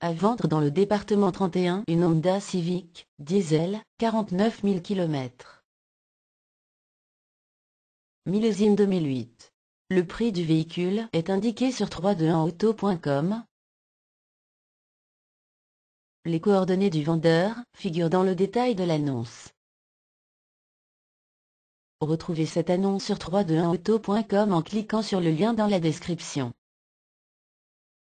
À vendre dans le département 31 une Honda Civic, diesel, 49 000 km. Millésime 2008. Le prix du véhicule est indiqué sur 321auto.com. Les coordonnées du vendeur figurent dans le détail de l'annonce. Retrouvez cette annonce sur 321auto.com en cliquant sur le lien dans la description.